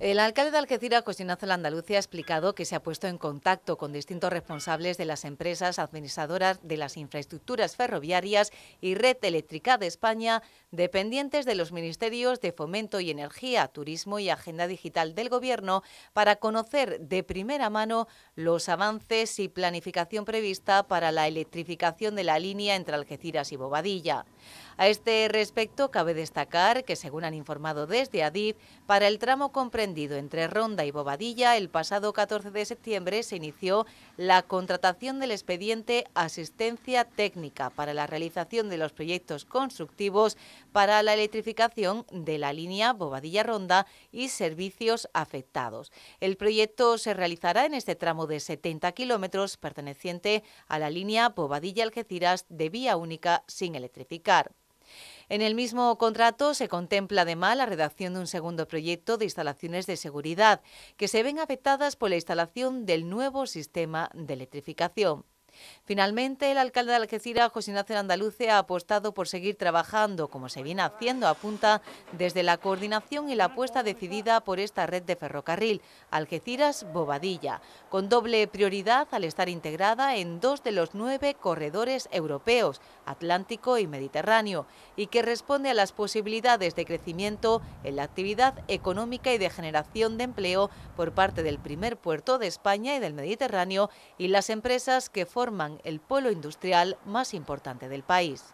El alcalde de Algeciras, José la Andalucía, ha explicado que se ha puesto en contacto con distintos responsables de las empresas administradoras de las infraestructuras ferroviarias y Red Eléctrica de España, dependientes de los ministerios de Fomento y Energía, Turismo y Agenda Digital del Gobierno, para conocer de primera mano los avances y planificación prevista para la electrificación de la línea entre Algeciras y Bobadilla. A este respecto, cabe destacar que, según han informado desde Adif, para el tramo comprendido entre Ronda y Bobadilla, el pasado 14 de septiembre se inició la contratación del expediente Asistencia Técnica para la realización de los proyectos constructivos para la electrificación de la línea Bobadilla-Ronda y servicios afectados. El proyecto se realizará en este tramo de 70 kilómetros perteneciente a la línea Bobadilla-Algeciras de vía única sin electrificar. En el mismo contrato se contempla además la redacción de un segundo proyecto de instalaciones de seguridad que se ven afectadas por la instalación del nuevo sistema de electrificación. Finalmente, el alcalde de Algeciras, José Ignacio Andaluce, ha apostado por seguir trabajando, como se viene haciendo, a punta, desde la coordinación y la apuesta decidida por esta red de ferrocarril, Algeciras-Bobadilla, con doble prioridad al estar integrada en dos de los nueve corredores europeos, Atlántico y Mediterráneo, y que responde a las posibilidades de crecimiento en la actividad económica y de generación de empleo por parte del primer puerto de España y del Mediterráneo y las empresas que forman forman el polo industrial más importante del país.